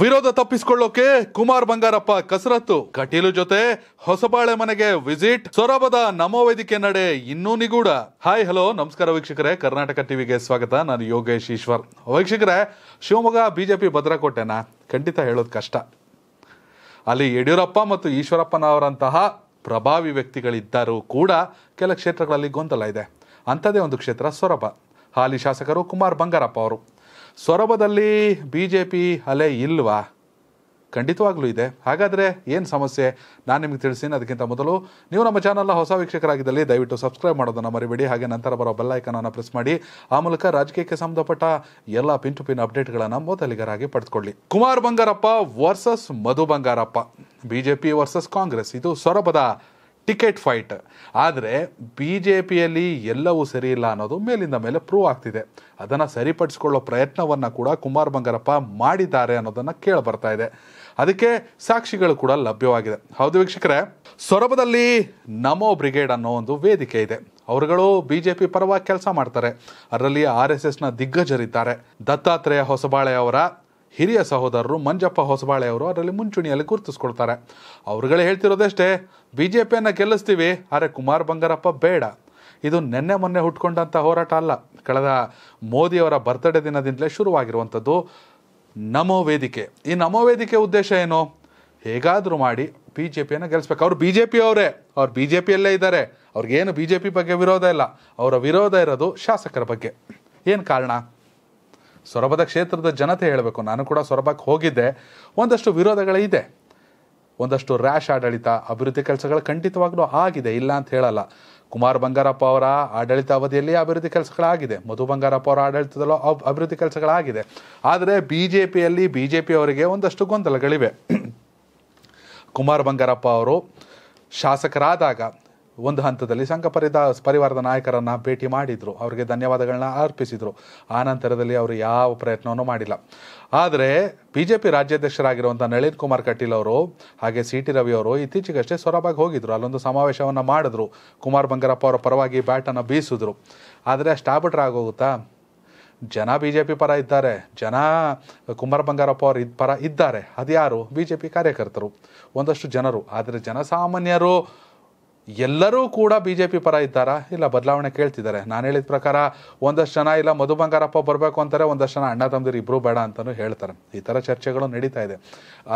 ವಿರೋಧ ತಪ್ಪಿಸಿಕೊಳ್ಳೋಕೆ ಕುಮಾರ್ ಬಂಗಾರಪ್ಪ ಕಸರತ್ತು ಕಟೀಲು ಜೊತೆ ಹೊಸಬಾಳೆ ಮನೆಗೆ ವಿಸಿಟ್ ಸೊರಬದ ನಮೋ ವೇದಿಕೆ ನಡೆ ಇನ್ನೂ ನಿಗೂಢ ಹಾಯ್ ಹಲೋ ನಮಸ್ಕಾರ ವೀಕ್ಷಕರೇ ಕರ್ನಾಟಕ ಟಿವಿಗೆ ಸ್ವಾಗತ ನಾನು ಯೋಗೇಶ್ ಈಶ್ವರ್ ವೀಕ್ಷಕರೇ ಶಿವಮೊಗ್ಗ ಬಿಜೆಪಿ ಭದ್ರಕೋಟೆನ ಖಂಡಿತ ಹೇಳೋದು ಕಷ್ಟ ಅಲ್ಲಿ ಯಡಿಯೂರಪ್ಪ ಮತ್ತು ಈಶ್ವರಪ್ಪನವರಂತಹ ಪ್ರಭಾವಿ ವ್ಯಕ್ತಿಗಳಿದ್ದರೂ ಕೂಡ ಕೆಲ ಕ್ಷೇತ್ರಗಳಲ್ಲಿ ಗೊಂದಲ ಇದೆ ಅಂಥದೇ ಒಂದು ಕ್ಷೇತ್ರ ಸೊರಬ ಹಾಲಿ ಶಾಸಕರು ಕುಮಾರ್ ಬಂಗಾರಪ್ಪ ಅವರು ಸೊರಬದಲ್ಲಿ ಬಿ ಜೆ ಪಿ ಅಲೆ ಇಲ್ವಾ ಖಂಡಿತವಾಗ್ಲೂ ಇದೆ ಹಾಗಾದರೆ ಏನು ಸಮಸ್ಯೆ ನಾನು ನಿಮಗೆ ತಿಳಿಸ್ತೀನಿ ಅದಕ್ಕಿಂತ ಮೊದಲು ನೀವು ನಮ್ಮ ಚಾನಲ್ನ ಹೊಸ ವೀಕ್ಷಕರಾಗಿದ್ದಲ್ಲಿ ದಯವಿಟ್ಟು ಸಬ್ಸ್ಕ್ರೈಬ್ ಮಾಡೋದನ್ನು ಮರಿಬೇಡಿ ಹಾಗೆ ನಂತರ ಬರೋ ಬೆಲ್ಲೈಕನನ್ನು ಪ್ರೆಸ್ ಮಾಡಿ ಆ ಮೂಲಕ ರಾಜಕೀಯಕ್ಕೆ ಸಂಬಂಧಪಟ್ಟ ಎಲ್ಲ ಪಿನ್ ಟು ಪಿನ್ ಅಪ್ಡೇಟ್ಗಳನ್ನು ಮೊದಲಿಗರಾಗಿ ಪಡೆದುಕೊಳ್ಳಿ Kumar Bangarappa versus Madhu Bangarappa B J P versus Congress ಇದು ಸೊರಬದ ಟಿಕೆಟ್ ಫೈಟ್ ಆದರೆ ಬಿ ಜೆ ಪಿಯಲ್ಲಿ ಎಲ್ಲವೂ ಸರಿ ಇಲ್ಲ ಅನ್ನೋದು ಮೇಲಿಂದ ಮೇಲೆ ಪ್ರೂವ್ ಆಗ್ತಿದೆ ಅದನ್ನು ಸರಿಪಡಿಸ್ಕೊಳ್ಳೋ ಪ್ರಯತ್ನವನ್ನು ಕೂಡ ಕುಮಾರ್ ಬಂಗಾರಪ್ಪ ಮಾಡಿದ್ದಾರೆ ಅನ್ನೋದನ್ನು ಕೇಳಿ ಬರ್ತಾ ಇದೆ ಅದಕ್ಕೆ ಸಾಕ್ಷಿಗಳು ಕೂಡ ಲಭ್ಯವಾಗಿದೆ ಹೌದು ವೀಕ್ಷಕರೇ ಸೊರಬದಲ್ಲಿ ನಮೋ ಬ್ರಿಗೇಡ್ ಅನ್ನೋ ಒಂದು ವೇದಿಕೆ ಇದೆ ಅವರುಗಳು ಬಿ ಜೆ ಪಿ ಪರವಾಗಿ ಕೆಲಸ ಮಾಡ್ತಾರೆ ಅದರಲ್ಲಿ ಆರ್ ಎಸ್ ಎಸ್ನ ದಿಗ್ಗಜರಿದ್ದಾರೆ ದತ್ತಾತ್ರೇಯ ಹೊಸಬಾಳೆ ಅವರ ಹಿರಿಯ ಸಹೋದರರು ಮಂಜಪ್ಪ ಹೊಸಬಾಳೆ ಅವರು ಅದರಲ್ಲಿ ಮುಂಚೂಣಿಯಲ್ಲಿ ಗುರುತಿಸ್ಕೊಳ್ತಾರೆ ಅವ್ರುಗಳೇ ಹೇಳ್ತಿರೋದಷ್ಟೇ ಬಿ ಜೆ ಪಿಯನ್ನು ಗೆಲ್ಲಿಸ್ತೀವಿ ಆದರೆ ಕುಮಾರ್ ಬಂಗಾರಪ್ಪ ಬೇಡ ಇದು ನಿನ್ನೆ ಮೊನ್ನೆ ಹುಟ್ಕೊಂಡಂಥ ಹೋರಾಟ ಅಲ್ಲ ಕಳೆದ ಮೋದಿಯವರ ಬರ್ತ್ಡೇ ದಿನದಿಂದಲೇ ಶುರುವಾಗಿರುವಂಥದ್ದು ನಮೋ ವೇದಿಕೆ ಈ ನಮೋ ವೇದಿಕೆ ಉದ್ದೇಶ ಏನು ಹೇಗಾದರೂ ಮಾಡಿ ಬಿ ಜೆ ಪಿಯನ್ನು ಗೆಲ್ಲಿಸ್ಬೇಕು ಅವ್ರು ಬಿ ಜೆ ಪಿ ಅವರೇ ಅವ್ರು ಬಿ ಜೆ ಪಿಯಲ್ಲೇ ಇದ್ದಾರೆ ಅವ್ರಿಗೇನು ಬಿ ಜೆ ಪಿ ಬಗ್ಗೆ ವಿರೋಧ ಇಲ್ಲ ಅವರ ವಿರೋಧ ಇರೋದು ಶಾಸಕರ ಬಗ್ಗೆ ಏನು ಕಾರಣ ಸೊರಬದ ಕ್ಷೇತ್ರದ ಜನತೆ ಹೇಳಬೇಕು ನಾನು ಕೂಡ ಸೊರಬಕ್ಕೆ ಹೋಗಿದ್ದೆ ಒಂದಷ್ಟು ವಿರೋಧಗಳಿದೆ ಇದೆ ಒಂದಷ್ಟು ರ್ಯಾಶ್ ಆಡಳಿತ ಅಭಿವೃದ್ಧಿ ಕೆಲಸಗಳು ಖಂಡಿತವಾಗ್ಲೂ ಆಗಿದೆ ಇಲ್ಲ ಅಂತ ಹೇಳಲ್ಲ ಕುಮಾರ್ ಬಂಗಾರಪ್ಪ ಅವರ ಆಡಳಿತ ಅವಧಿಯಲ್ಲಿ ಅಭಿವೃದ್ಧಿ ಕೆಲಸಗಳಾಗಿದೆ ಮಧು ಬಂಗಾರಪ್ಪ ಅವರ ಆಡಳಿತದಲ್ಲೂ ಅಭಿವೃದ್ಧಿ ಕೆಲಸಗಳಾಗಿದೆ ಆದರೆ ಬಿ ಜೆ ಪಿಯಲ್ಲಿ ಬಿ ಜೆ ಪಿಯವರಿಗೆ ಒಂದಷ್ಟು ಗೊಂದಲಗಳಿವೆ ಕುಮಾರ್ ಬಂಗಾರಪ್ಪ ಅವರು ಶಾಸಕರಾದಾಗ ಒಂದು ಹಂತದಲ್ಲಿ ಸಂಘ ಪರಿದ ಪರಿವಾರದ ನಾಯಕರನ್ನು ಭೇಟಿ ಮಾಡಿದರು ಅವರಿಗೆ ಧನ್ಯವಾದಗಳನ್ನ ಅರ್ಪಿಸಿದರು ಆ ನಂತರದಲ್ಲಿ ಅವರು ಯಾವ ಪ್ರಯತ್ನವನ್ನು ಮಾಡಿಲ್ಲ ಆದರೆ ಬಿ ಜೆ ಪಿ ರಾಜ್ಯಾಧ್ಯಕ್ಷರಾಗಿರುವಂಥ ನಳಿನ್ ಕುಮಾರ್ ಕಟೀಲ್ ಅವರು ಹಾಗೆ ಸಿ ಟಿ ರವಿ ಅವರು ಇತ್ತೀಚೆಗಷ್ಟೇ ಸೊರಬಾಗಿ ಹೋಗಿದ್ರು ಅಲ್ಲೊಂದು ಸಮಾವೇಶವನ್ನು ಮಾಡಿದ್ರು ಕುಮಾರ್ ಬಂಗಾರಪ್ಪ ಅವರ ಪರವಾಗಿ ಬ್ಯಾಟನ್ನು ಬೀಸಿದ್ರು ಆದರೆ ಅಷ್ಟಾಬಿಟ್ರೆ ಆಗೋಗುತ್ತಾ ಜನ ಬಿ ಜೆ ಪಿ ಪರ ಇದ್ದಾರೆ ಜನ ಕುಮಾರ್ ಬಂಗಾರಪ್ಪ ಅವರು ಪರ ಇದ್ದಾರೆ ಅದು ಯಾರು ಬಿ ಜೆ ಪಿ ಕಾರ್ಯಕರ್ತರು ಒಂದಷ್ಟು ಜನರು ಆದರೆ ಜನಸಾಮಾನ್ಯರು ಎಲ್ಲರೂ ಕೂಡ ಬಿ ಜೆ ಪಿ ಪರ ಇದ್ದಾರಾ ಇಲ್ಲ ಬದಲಾವಣೆ ಕೇಳ್ತಿದ್ದಾರೆ ನಾನು ಹೇಳಿದ ಪ್ರಕಾರ ಒಂದಷ್ಟು ಜನ ಇಲ್ಲ ಮಧು ಬಂಗಾರಪ್ಪ ಬರಬೇಕು ಅಂತಾರೆ ಒಂದಷ್ಟು ಜನ ಅಣ್ಣ ತಮ್ಮದಿರು ಇಬ್ಬರು ಬೇಡ ಅಂತಲೂ ಹೇಳ್ತಾರೆ ಈ ಥರ ಚರ್ಚೆಗಳು ನಡೀತಾ ಇದೆ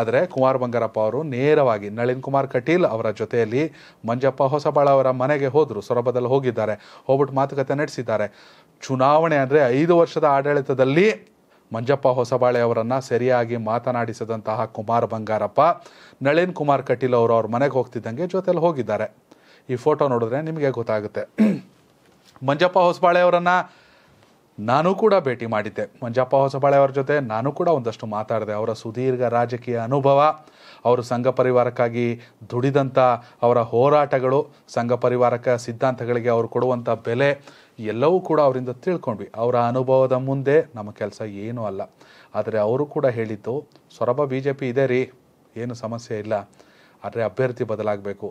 ಆದರೆ ಕುಮಾರ್ ಬಂಗಾರಪ್ಪ ಅವರು ನೇರವಾಗಿ ನಳಿನ್ ಕುಮಾರ್ ಕಟೀಲ್ ಅವರ ಜೊತೆಯಲ್ಲಿ ಮಂಜಪ್ಪ ಹೊಸಬಾಳ ಅವರ ಮನೆಗೆ ಹೋದರು ಸೊರಬದಲ್ಲಿ ಹೋಗಿದ್ದಾರೆ ಹೋಗ್ಬಿಟ್ಟು ಮಾತುಕತೆ ನಡೆಸಿದ್ದಾರೆ ಚುನಾವಣೆ ಅಂದರೆ ಐದು ವರ್ಷದ ಆಡಳಿತದಲ್ಲಿ ಮಂಜಪ್ಪ ಹೊಸಬಾಳೆ ಅವರನ್ನು ಸರಿಯಾಗಿ ಮಾತನಾಡಿಸಿದಂತಹ ಕುಮಾರ್ ಬಂಗಾರಪ್ಪ ನಳಿನ್ ಕುಮಾರ್ ಕಟೀಲ್ ಅವರು ಅವ್ರ ಮನೆಗೆ ಹೋಗ್ತಿದ್ದಂಗೆ ಜೊತೆಯಲ್ಲಿ ಹೋಗಿದ್ದಾರೆ ಈ ಫೋಟೋ ನೋಡಿದ್ರೆ ನಿಮಗೆ ಗೊತ್ತಾಗುತ್ತೆ ಮಂಜಪ್ಪ ಹೊಸಬಾಳೆ ಅವರನ್ನು ನಾನು ಕೂಡ ಭೇಟಿ ಮಾಡಿದ್ದೆ ಮಂಜಪ್ಪ ಹೊಸಬಾಳೆ ಅವರ ಜೊತೆ ನಾನು ಕೂಡ ಒಂದಷ್ಟು ಮಾತಾಡಿದೆ ಅವರ ಸುದೀರ್ಘ ರಾಜಕೀಯ ಅನುಭವ ಅವರು ಸಂಘ ಪರಿವಾರಕ್ಕಾಗಿ ದುಡಿದಂಥ ಅವರ ಹೋರಾಟಗಳು ಸಂಘ ಪರಿವಾರಕ ಸಿದ್ಧಾಂತಗಳಿಗೆ ಅವರು ಕೊಡುವಂಥ ಬೆಲೆ ಎಲ್ಲವೂ ಕೂಡ ಅವರಿಂದ ತಿಳ್ಕೊಂಡ್ವಿ ಅವರ ಅನುಭವದ ಮುಂದೆ ನಮ್ಮ ಕೆಲಸ ಏನೂ ಅಲ್ಲ ಆದರೆ ಅವರು ಕೂಡ ಹೇಳಿದ್ದು ಸೊರಬ ಬಿ ಜೆ ಪಿ ಇದೆ ರೀ ಏನು ಸಮಸ್ಯೆ ಇಲ್ಲ ಆದರೆ ಅಭ್ಯರ್ಥಿ ಬದಲಾಗಬೇಕು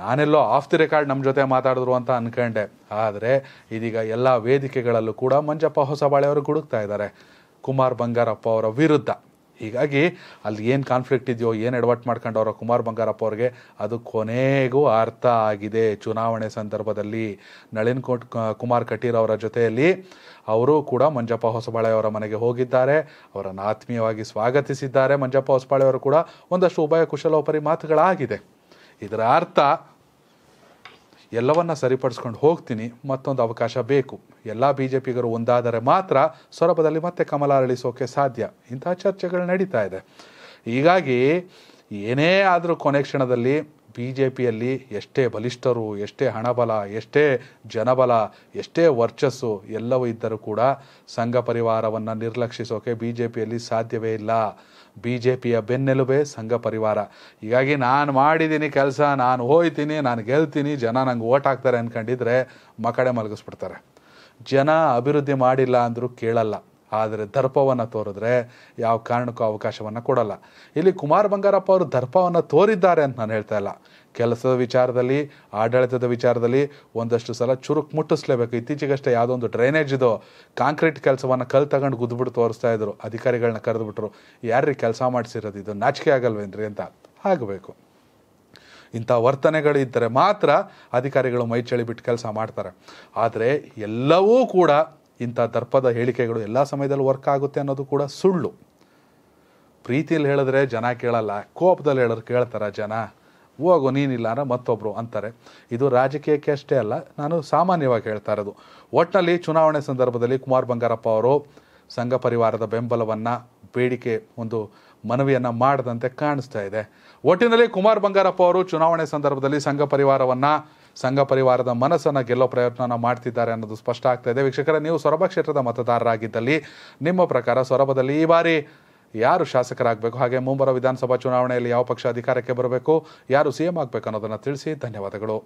ನಾನೆಲ್ಲೋ ಆಫ್ ದಿ ರೆಕಾರ್ಡ್ ನಮ್ಮ ಜೊತೆ ಮಾತಾಡಿದ್ರು ಅಂತ ಅನ್ಕೊಂಡೆ ಆದರೆ ಇದೀಗ ಎಲ್ಲ ವೇದಿಕೆಗಳಲ್ಲೂ ಕೂಡ ಮಂಜಪ್ಪ ಹೊಸಬಾಳೆ ಅವರು ಗುಡುಕ್ತಾ ಇದ್ದಾರೆ ಕುಮಾರ್ ಬಂಗಾರಪ್ಪ ಅವರ ವಿರುದ್ಧ ಹೀಗಾಗಿ ಅಲ್ಲಿ ಏನು ಕಾನ್ಫ್ಲಿಕ್ಟ್ ಇದೆಯೋ ಏನು ಎಡವಟ್ ಮಾಡ್ಕೊಂಡವರ ಕುಮಾರ್ ಬಂಗಾರಪ್ಪ ಅವ್ರಿಗೆ ಅದು ಕೊನೆಗೂ ಅರ್ಥ ಆಗಿದೆ ಚುನಾವಣೆ ಸಂದರ್ಭದಲ್ಲಿ ನಳಿನ್ ಕೋಟ್ ಕುಮಾರ್ ಕಟೀರ್ ಅವರ ಜೊತೆಯಲ್ಲಿ ಅವರು ಕೂಡ ಮಂಜಪ್ಪ ಹೊಸಬಾಳೆ ಅವರ ಮನೆಗೆ ಹೋಗಿದ್ದಾರೆ ಅವರನ್ನು ಆತ್ಮೀಯವಾಗಿ ಸ್ವಾಗತಿಸಿದ್ದಾರೆ ಮಂಜಪ್ಪ ಹೊಸಬಾಳೆಯವರು ಕೂಡ ಒಂದಷ್ಟು ಉಭಯ ಕುಶಲೋಪರಿ ಮಾತುಗಳಾಗಿದೆ ಇದರ ಅರ್ಥ ಎಲ್ಲವನ್ನ ಸರಿಪಡಿಸ್ಕೊಂಡು ಹೋಗ್ತೀನಿ ಮತ್ತೊಂದು ಅವಕಾಶ ಬೇಕು ಎಲ್ಲ ಬಿ ಜೆ ಪಿಗರು ಒಂದಾದರೆ ಮಾತ್ರ ಸೊರಬದಲ್ಲಿ ಮತ್ತೆ ಕಮಲ ಅರಳಿಸೋಕೆ ಸಾಧ್ಯ ಇಂತಹ ಚರ್ಚೆಗಳು ನಡೀತಾ ಇದೆ ಹೀಗಾಗಿ ಏನೇ ಆದರೂ ಕೊನೆ ಕ್ಷಣದಲ್ಲಿ ಬಿ ಜೆ ಪಿಯಲ್ಲಿ ಎಷ್ಟೇ ಬಲಿಷ್ಠರು ಎಷ್ಟೇ ಹಣಬಲ ಎಷ್ಟೇ ಜನಬಲ ಎಷ್ಟೇ ವರ್ಚಸ್ಸು ಎಲ್ಲವೂ ಇದ್ದರೂ ಕೂಡ ಸಂಘ ಪರಿವಾರವನ್ನು ನಿರ್ಲಕ್ಷಿಸೋಕೆ ಬಿ ಜೆ ಪಿಯಲ್ಲಿ ಸಾಧ್ಯವೇ ಇಲ್ಲ ಬಿ ಜೆ ಪಿಯ ಬೆನ್ನೆಲುಬೇ ಸಂಘ ಪರಿವಾರ ಹೀಗಾಗಿ ನಾನು ಮಾಡಿದ್ದೀನಿ ಕೆಲಸ ನಾನು ಹೋಯ್ತೀನಿ ನಾನು ಗೆಲ್ತೀನಿ ಜನ ನಂಗೆ ಓಟ್ ಹಾಕ್ತಾರೆ ಅಂದ್ಕೊಂಡಿದ್ರೆ ಮಕಡೆ ಮಲಗಿಸ್ಬಿಡ್ತಾರೆ ಜನ ಅಭಿವೃದ್ಧಿ ಮಾಡಿಲ್ಲ ಅಂದರೂ ಕೇಳಲ್ಲ ಆದರೆ ದರ್ಪವನ್ನು ತೋರಿದ್ರೆ ಯಾವ ಕಾರಣಕ್ಕೂ ಅವಕಾಶವನ್ನು ಕೊಡಲ್ಲ ಇಲ್ಲಿ ಕುಮಾರ್ ಬಂಗಾರಪ್ಪ ಅವರು ದರ್ಪವನ್ನು ತೋರಿದ್ದಾರೆ ಅಂತ ನಾನು ಹೇಳ್ತಾ ಇಲ್ಲ ಕೆಲಸದ ವಿಚಾರದಲ್ಲಿ ಆಡಳಿತದ ವಿಚಾರದಲ್ಲಿ ಒಂದಷ್ಟು ಸಲ ಚುರುಕು ಮುಟ್ಟಿಸ್ಲೇಬೇಕು ಇತ್ತೀಚೆಗಷ್ಟೇ ಯಾವುದೋ ಒಂದು ಡ್ರೈನೇಜ್ ಇದು ಕಾಂಕ್ರೀಟ್ ಕೆಲಸವನ್ನು ಕಲ್ ತಗೊಂಡು ಗುದ್ದುಬಿಟ್ಟು ತೋರಿಸ್ತಾ ಇದ್ರು ಅಧಿಕಾರಿಗಳನ್ನ ಕರೆದುಬಿಟ್ರು ಯಾರ್ರೀ ಕೆಲಸ ಮಾಡಿಸಿರೋದು ಇದು ನಾಚಿಕೆ ಆಗಲ್ವೇನ್ರಿ ಅಂತ ಆಗಬೇಕು ಇಂಥ ಇದ್ದರೆ ಮಾತ್ರ ಅಧಿಕಾರಿಗಳು ಮೈ ಚಳಿ ಬಿಟ್ಟು ಕೆಲಸ ಮಾಡ್ತಾರೆ ಆದರೆ ಎಲ್ಲವೂ ಕೂಡ ಇಂಥ ದರ್ಪದ ಹೇಳಿಕೆಗಳು ಎಲ್ಲ ಸಮಯದಲ್ಲಿ ವರ್ಕ್ ಆಗುತ್ತೆ ಅನ್ನೋದು ಕೂಡ ಸುಳ್ಳು ಪ್ರೀತಿಯಲ್ಲಿ ಹೇಳಿದ್ರೆ ಜನ ಕೇಳಲ್ಲ ಕೋಪದಲ್ಲಿ ಹೇಳಿದ್ರೆ ಕೇಳ್ತಾರೆ ಜನ ಹೋಗು ನೀನಿಲ್ಲ ಅಂದ್ರೆ ಮತ್ತೊಬ್ಬರು ಅಂತಾರೆ ಇದು ರಾಜಕೀಯಕ್ಕೆ ಅಷ್ಟೇ ಅಲ್ಲ ನಾನು ಸಾಮಾನ್ಯವಾಗಿ ಹೇಳ್ತಾ ಇರೋದು ಒಟ್ಟಿನಲ್ಲಿ ಚುನಾವಣೆ ಸಂದರ್ಭದಲ್ಲಿ ಕುಮಾರ್ ಬಂಗಾರಪ್ಪ ಅವರು ಸಂಘ ಪರಿವಾರದ ಬೆಂಬಲವನ್ನು ಬೇಡಿಕೆ ಒಂದು ಮನವಿಯನ್ನು ಮಾಡದಂತೆ ಕಾಣಿಸ್ತಾ ಇದೆ ಒಟ್ಟಿನಲ್ಲಿ ಕುಮಾರ್ ಬಂಗಾರಪ್ಪ ಅವರು ಚುನಾವಣೆ ಸಂದರ್ಭದಲ್ಲಿ ಸಂಘ ಪರಿವಾರವನ್ನು ಸಂಘ ಪರಿವಾರದ ಮನಸ್ಸನ್ನು ಗೆಲ್ಲೋ ಪ್ರಯತ್ನ ಮಾಡ್ತಿದ್ದಾರೆ ಅನ್ನೋದು ಸ್ಪಷ್ಟ ಆಗ್ತಾ ಇದೆ ವೀಕ್ಷಕರ ನೀವು ಸೊರಬ ಕ್ಷೇತ್ರದ ಮತದಾರರಾಗಿದ್ದಲ್ಲಿ ನಿಮ್ಮ ಪ್ರಕಾರ ಸೊರಬದಲ್ಲಿ ಈ ಬಾರಿ ಯಾರು ಶಾಸಕರಾಗಬೇಕು ಹಾಗೆ ಮುಂಬರುವ ವಿಧಾನಸಭಾ ಚುನಾವಣೆಯಲ್ಲಿ ಯಾವ ಪಕ್ಷ ಅಧಿಕಾರಕ್ಕೆ ಬರಬೇಕು ಯಾರು ಸಿಎಂ ಆಗಬೇಕು ಅನ್ನೋದನ್ನು ತಿಳಿಸಿ ಧನ್ಯವಾದಗಳು